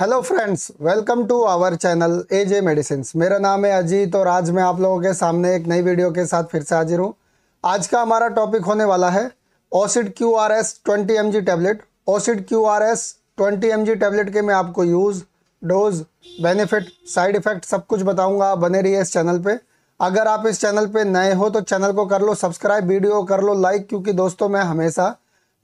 hello friends welcome to our channel AJ medicine मेरा नाम है अजीत और आज मैं आप लोगों के सामने एक नई वीडियो के साथ फिर से हाजिर हूँ आज का हमारा टॉपिक होने वाला है Ocid Q R S twenty M G tablet Ocid Q R S twenty M G tablet के मैं आपको use dose benefit side effect सब कुछ बताऊँगा बने रही इस चैनल पर अगर आप इस चैनल पर नए हो तो चैनल को कर लो सब्सक्राइब वीडियो कर लो लाइक क्योंकि दोस्तों मैं हमेशा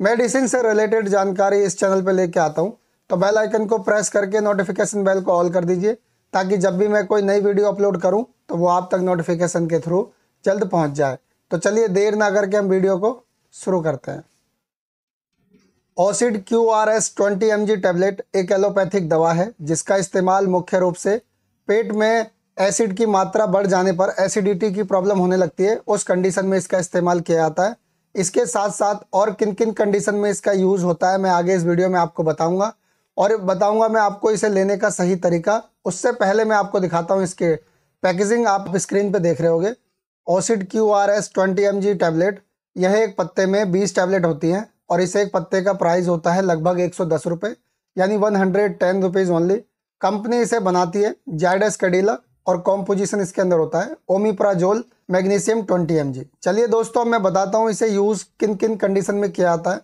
मेडिसिन से रिलेटेड जानकारी इस चैनल पर लेके आता हूँ तो बेल आइकन को प्रेस करके नोटिफिकेशन बेल को ऑल कर दीजिए ताकि जब भी मैं कोई नई वीडियो अपलोड करूं तो वो आप तक नोटिफिकेशन के थ्रू जल्द पहुंच जाए तो चलिए देर ना करके हम वीडियो को शुरू करते हैं Ocid Q R S twenty M G tablet एक एलोपैथिक दवा है जिसका इस्तेमाल मुख्य रूप से पेट में एसिड की मात्रा बढ़ जाने पर एसिडिटी की प्रॉब्लम होने लगती है उस कंडीशन में इसका इस्तेमाल किया जाता है इसके साथ साथ और किन किन कंडीशन में इसका यूज़ होता है मैं आगे इस वीडियो में आपको बताऊंगा और बताऊंगा मैं आपको इसे लेने का सही तरीका उससे पहले मैं आपको दिखाता हूँ इसके पैकेजिंग आप स्क्रीन पे देख रहे होगे Ocid Q R S twenty M G tablet यह एक पत्ते में बीस टैबलेट होती हैं और इसे एक पत्ते का प्राइस होता है लगभग एक सौ दस रुपये यानी one hundred ten rupees only company इसे बनाती है जायडस कैडिला और कॉम्पोजिशन इसके अंदर होता है ओमिप्राजोल मैग्नीशियम ट्वेंटी एम चलिए दोस्तों मैं बताता हूँ इसे यूज़ किन किन कंडीशन में किया जाता है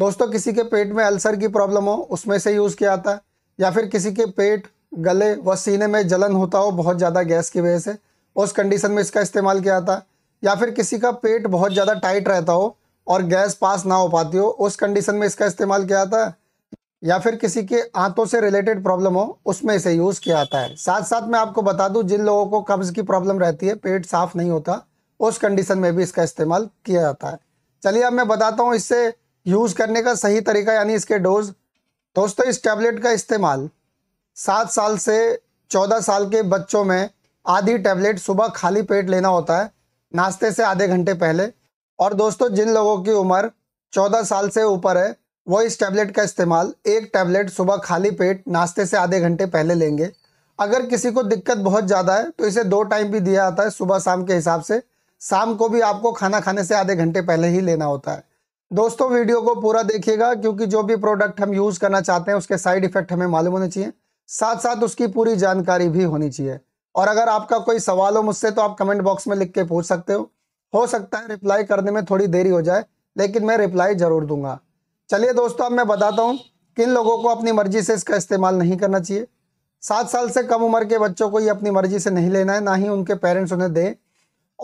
दोस्तों किसी के पेट में अल्सर की प्रॉब्लम हो उसमें से यूज़ किया जाता है या फिर किसी के पेट गले व सीने में जलन होता हो बहुत ज़्यादा गैस की वजह से उस कंडीशन में इसका इस्तेमाल किया जाता है या फिर किसी का पेट बहुत ज़्यादा टाइट रहता हो और गैस पास ना हो पाती हो उस कंडीशन में इसका इस्तेमाल किया जाता है या फिर किसी के आंतों से रिलेटेड प्रॉब्लम हो उसमें इसे यूज़ किया जाता है साथ साथ मैं आपको बता दूं जिन लोगों को कब्ज़ की प्रॉब्लम रहती है पेट साफ नहीं होता उस कंडीशन में भी इसका इस्तेमाल किया जाता है चलिए अब मैं बताता हूँ इससे यूज़ करने का सही तरीका यानी इसके डोज दोस्तों इस टैबलेट का इस्तेमाल सात साल से चौदह साल के बच्चों में आधी टैबलेट सुबह खाली पेट लेना होता है नाश्ते से आधे घंटे पहले और दोस्तों जिन लोगों की उम्र चौदह साल से ऊपर है वो इस टैबलेट का इस्तेमाल एक टैबलेट सुबह खाली पेट नाश्ते से आधे घंटे पहले लेंगे अगर किसी को दिक्कत बहुत ज़्यादा है तो इसे दो टाइम भी दिया जाता है सुबह शाम के हिसाब से शाम को भी आपको खाना खाने से आधे घंटे पहले ही लेना होता है दोस्तों वीडियो को पूरा देखिएगा क्योंकि जो भी प्रोडक्ट हम यूज़ करना चाहते हैं उसके साइड इफेक्ट हमें मालूम होने चाहिए साथ साथ उसकी पूरी जानकारी भी होनी चाहिए और अगर आपका कोई सवाल हो मुझसे तो आप कमेंट बॉक्स में लिख के पूछ सकते हो हो सकता है रिप्लाई करने में थोड़ी देरी हो जाए लेकिन मैं रिप्लाई ज़रूर दूंगा चलिए दोस्तों अब मैं बताता हूँ किन लोगों को अपनी मर्जी से इसका इस्तेमाल नहीं करना चाहिए सात साल से कम उम्र के बच्चों को ये अपनी मर्जी से नहीं लेना है ना ही उनके पेरेंट्स उन्हें दें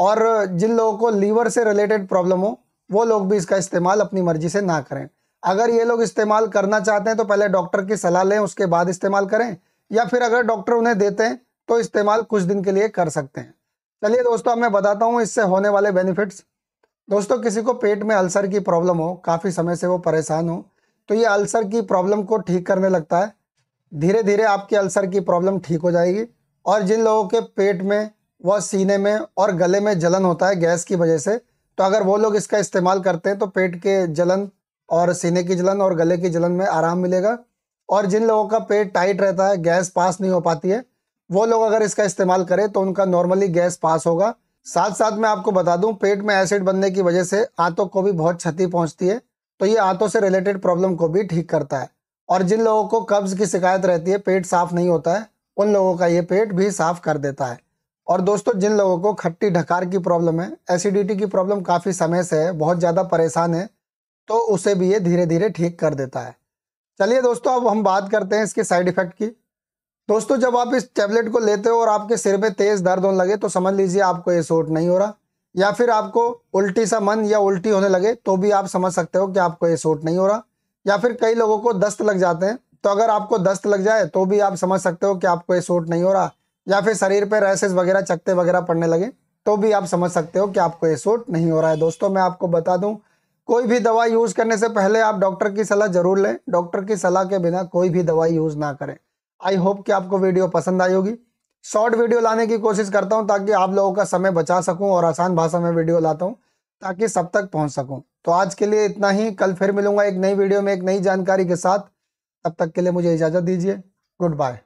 और जिन लोगों को लीवर से रिलेटेड प्रॉब्लम हो वो लोग भी इसका इस्तेमाल अपनी मर्जी से ना करें अगर ये लोग इस्तेमाल करना चाहते हैं तो पहले डॉक्टर की सलाह लें उसके बाद इस्तेमाल करें या फिर अगर डॉक्टर उन्हें देते हैं तो इस्तेमाल कुछ दिन के लिए कर सकते हैं चलिए दोस्तों अब मैं बताता हूँ इससे होने वाले बेनिफिट्स दोस्तों किसी को पेट में अल्सर की प्रॉब्लम हो काफ़ी समय से वो परेशान हो तो ये अल्सर की प्रॉब्लम को ठीक करने लगता है धीरे धीरे आपकी अल्सर की प्रॉब्लम ठीक हो जाएगी और जिन लोगों के पेट में व सीने में और गले में जलन होता है गैस की वजह से तो अगर वो लोग इसका इस्तेमाल करते हैं तो पेट के जलन और सीने की जलन और गले की जलन में आराम मिलेगा और जिन लोगों का पेट टाइट रहता है गैस पास नहीं हो पाती है वो लोग अगर इसका इस्तेमाल करें तो उनका नॉर्मली गैस पास होगा साथ साथ मैं आपको बता दूं पेट में एसिड बनने की वजह से आंतों को भी बहुत क्षति पहुंचती है तो ये आंतों से रिलेटेड प्रॉब्लम को भी ठीक करता है और जिन लोगों को कब्ज़ की शिकायत रहती है पेट साफ नहीं होता है उन लोगों का ये पेट भी साफ कर देता है और दोस्तों जिन लोगों को खट्टी ढकार की प्रॉब्लम है एसिडिटी की प्रॉब्लम काफ़ी समय से है बहुत ज़्यादा परेशान है तो उसे भी ये धीरे धीरे ठीक कर देता है चलिए दोस्तों अब हम बात करते हैं इसके साइड इफ़ेक्ट की दोस्तों जब आप इस टैबलेट को लेते हो और आपके सिर में तेज़ दर्द होने लगे तो समझ लीजिए आपको ये सोट नहीं हो रहा या फिर आपको उल्टी सा मन या उल्टी होने लगे तो भी आप समझ सकते हो कि आपको ये सोट नहीं हो रहा या फिर कई लोगों को दस्त लग जाते हैं तो अगर आपको दस्त लग जाए तो भी आप समझ सकते हो कि आपको ये सोट नहीं हो रहा या फिर शरीर पर रैसेस वगैरह चकते वगैरह पड़ने लगे तो भी आप समझ सकते हो कि आपको ये सूट नहीं हो रहा है दोस्तों मैं आपको बता दूं कोई भी दवा यूज़ करने से पहले आप डॉक्टर की सलाह ज़रूर लें डॉक्टर की सलाह के बिना कोई भी दवाई यूज़ ना करें आई होप कि आपको वीडियो पसंद आई होगी शॉर्ट वीडियो लाने की कोशिश करता हूँ ताकि आप लोगों का समय बचा सकूँ और आसान भाषा में वीडियो लाता हूँ ताकि सब तक पहुँच सकूँ तो आज के लिए इतना ही कल फिर मिलूंगा एक नई वीडियो में एक नई जानकारी के साथ तब तक के लिए मुझे इजाज़त दीजिए गुड बाय